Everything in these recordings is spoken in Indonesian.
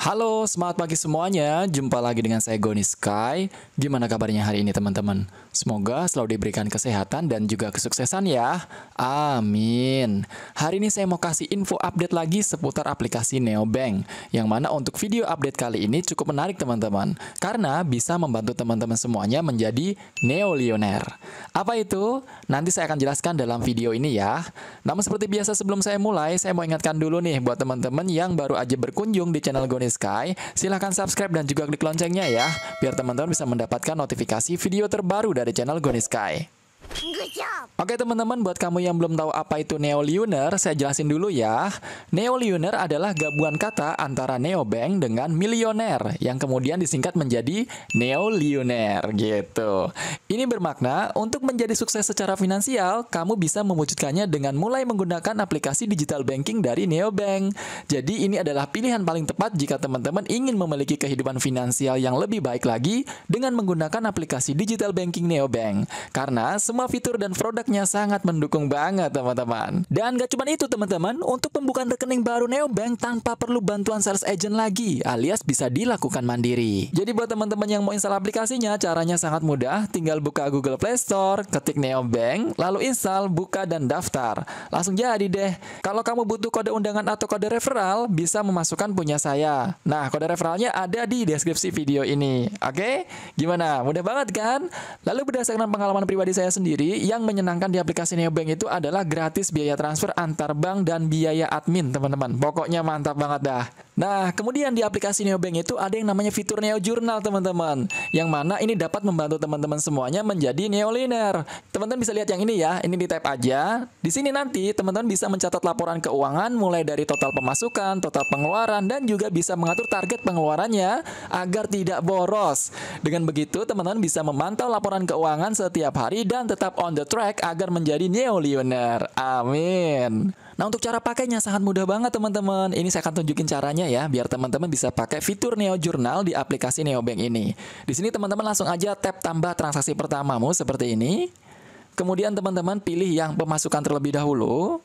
Halo, semangat pagi semuanya. Jumpa lagi dengan saya Goni Sky. Gimana kabarnya hari ini teman-teman? Semoga selalu diberikan kesehatan dan juga kesuksesan ya. Amin. Hari ini saya mau kasih info update lagi seputar aplikasi Neobank. Yang mana untuk video update kali ini cukup menarik teman-teman. Karena bisa membantu teman-teman semuanya menjadi neolioner. Apa itu? Nanti saya akan jelaskan dalam video ini ya. Namun seperti biasa sebelum saya mulai, saya mau ingatkan dulu nih buat teman-teman yang baru aja berkunjung di channel Goni Sky, silahkan subscribe dan juga klik loncengnya ya, biar teman-teman bisa mendapatkan notifikasi video terbaru dari channel Goni Sky. Oke teman-teman, buat kamu yang belum tahu apa itu neoleuner, saya jelasin dulu ya. Neoleuner adalah gabungan kata antara neobank dengan milioner, yang kemudian disingkat menjadi neoleuner gitu. Ini bermakna, untuk menjadi sukses secara finansial, kamu bisa mewujudkannya dengan mulai menggunakan aplikasi digital banking dari neobank. Jadi ini adalah pilihan paling tepat jika teman-teman ingin memiliki kehidupan finansial yang lebih baik lagi dengan menggunakan aplikasi digital banking neobank. Karena semua semua fitur dan produknya sangat mendukung banget teman-teman. Dan gak cuma itu teman-teman, untuk pembukaan rekening baru Neobank tanpa perlu bantuan sales agent lagi, alias bisa dilakukan mandiri. Jadi buat teman-teman yang mau install aplikasinya, caranya sangat mudah, tinggal buka Google Play Store, ketik Neobank, lalu install, buka dan daftar. Langsung jadi deh. Kalau kamu butuh kode undangan atau kode referral, bisa memasukkan punya saya. Nah, kode referralnya ada di deskripsi video ini. Oke? Gimana? Mudah banget kan? Lalu berdasarkan pengalaman pribadi saya sendiri, sendiri yang menyenangkan di aplikasi neobank itu adalah gratis biaya transfer antar bank dan biaya admin teman-teman pokoknya mantap banget dah Nah, kemudian di aplikasi Neobank itu ada yang namanya fitur Neo Journal, teman-teman. Yang mana ini dapat membantu teman-teman semuanya menjadi neoliner. Teman-teman bisa lihat yang ini ya, ini di tab aja. Di sini nanti teman-teman bisa mencatat laporan keuangan mulai dari total pemasukan, total pengeluaran, dan juga bisa mengatur target pengeluarannya agar tidak boros. Dengan begitu, teman-teman bisa memantau laporan keuangan setiap hari dan tetap on the track agar menjadi neoliner. Amin. Nah untuk cara pakainya sangat mudah banget teman-teman. Ini saya akan tunjukin caranya ya, biar teman-teman bisa pakai fitur Neo Jurnal di aplikasi Neobank ini. Di sini teman-teman langsung aja tap tambah transaksi pertamamu seperti ini. Kemudian teman-teman pilih yang pemasukan terlebih dahulu.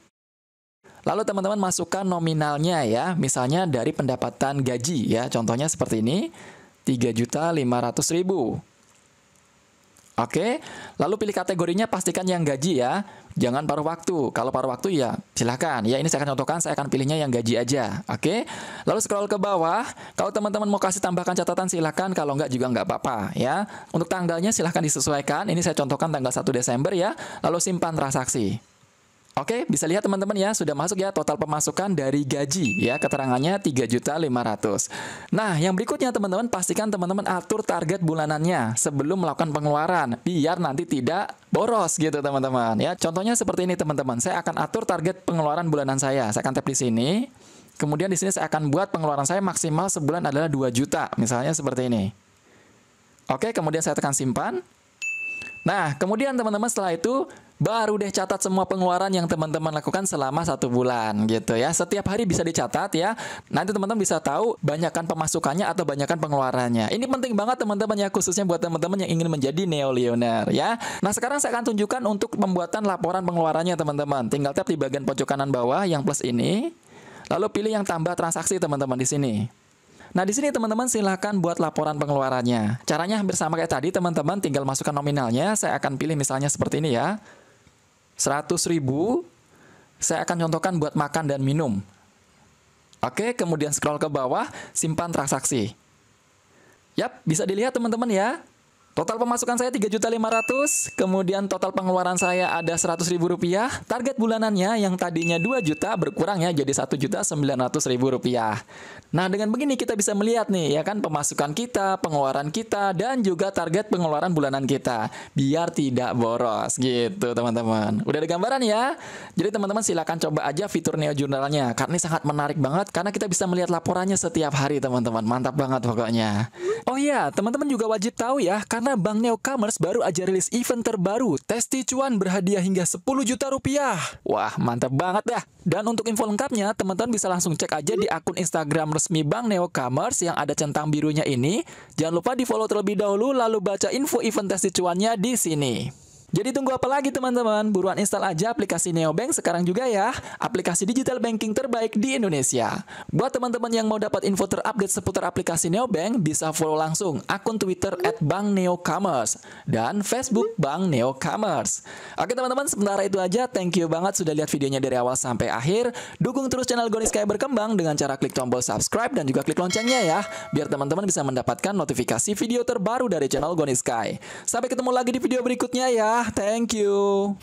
Lalu teman-teman masukkan nominalnya ya, misalnya dari pendapatan gaji ya, contohnya seperti ini, 3.500.000. Oke, lalu pilih kategorinya pastikan yang gaji ya. Jangan paruh waktu. Kalau paruh waktu ya silahkan. Ya ini saya akan contohkan, saya akan pilihnya yang gaji aja. Oke, lalu scroll ke bawah. Kalau teman-teman mau kasih tambahkan catatan silahkan. Kalau nggak juga nggak apa-apa ya. Untuk tanggalnya silahkan disesuaikan. Ini saya contohkan tanggal 1 Desember ya. Lalu simpan transaksi. Oke, bisa lihat teman-teman ya, sudah masuk ya total pemasukan dari gaji ya, keterangannya 3.500. Nah, yang berikutnya teman-teman pastikan teman-teman atur target bulanannya sebelum melakukan pengeluaran biar nanti tidak boros gitu teman-teman ya. Contohnya seperti ini teman-teman. Saya akan atur target pengeluaran bulanan saya. Saya akan tap di sini. Kemudian di sini saya akan buat pengeluaran saya maksimal sebulan adalah 2 juta, misalnya seperti ini. Oke, kemudian saya tekan simpan. Nah, kemudian teman-teman setelah itu baru deh catat semua pengeluaran yang teman-teman lakukan selama satu bulan gitu ya. Setiap hari bisa dicatat ya. Nanti teman-teman bisa tahu banyakkan pemasukannya atau banyakkan pengeluarannya. Ini penting banget teman-teman ya khususnya buat teman-teman yang ingin menjadi neolioner ya. Nah sekarang saya akan tunjukkan untuk pembuatan laporan pengeluarannya teman-teman. Tinggal tap di bagian pojok kanan bawah yang plus ini. Lalu pilih yang tambah transaksi teman-teman di sini. Nah, di sini teman-teman silahkan buat laporan pengeluarannya. Caranya hampir sama kayak tadi, teman-teman tinggal masukkan nominalnya. Saya akan pilih misalnya seperti ini ya. 100 ribu saya akan contohkan buat makan dan minum. Oke, kemudian scroll ke bawah, simpan transaksi. Yap, bisa dilihat teman-teman ya. Total pemasukan saya 3.500, kemudian total pengeluaran saya ada 100.000 rupiah. Target bulanannya yang tadinya 2 juta berkurang ya jadi 1.900.000 rupiah. Nah dengan begini kita bisa melihat nih ya kan pemasukan kita, pengeluaran kita, dan juga target pengeluaran bulanan kita. Biar tidak boros gitu teman-teman. Udah ada gambaran ya? Jadi teman-teman silahkan coba aja fitur Neo Journalnya. Karena ini sangat menarik banget karena kita bisa melihat laporannya setiap hari teman-teman. Mantap banget pokoknya. Oh iya, teman-teman juga wajib tahu ya, karena Bank Neocommerce baru aja rilis event terbaru, Testi Cuan berhadiah hingga 10 juta rupiah. Wah, mantap banget dah. Dan untuk info lengkapnya, teman-teman bisa langsung cek aja di akun Instagram resmi Bank Neocommerce yang ada centang birunya ini. Jangan lupa di follow terlebih dahulu, lalu baca info event Testi Cuannya di sini. Jadi tunggu apa lagi teman-teman? Buruan install aja aplikasi Neobank sekarang juga ya. Aplikasi digital banking terbaik di Indonesia. Buat teman-teman yang mau dapat info terupdate seputar aplikasi Neobank, bisa follow langsung akun Twitter at Bank dan Facebook Bank Neocommerce. Oke teman-teman, sementara itu aja. Thank you banget sudah lihat videonya dari awal sampai akhir. Dukung terus channel Goni Sky berkembang dengan cara klik tombol subscribe dan juga klik loncengnya ya. Biar teman-teman bisa mendapatkan notifikasi video terbaru dari channel Goni Sky. Sampai ketemu lagi di video berikutnya ya. Ah, thank you.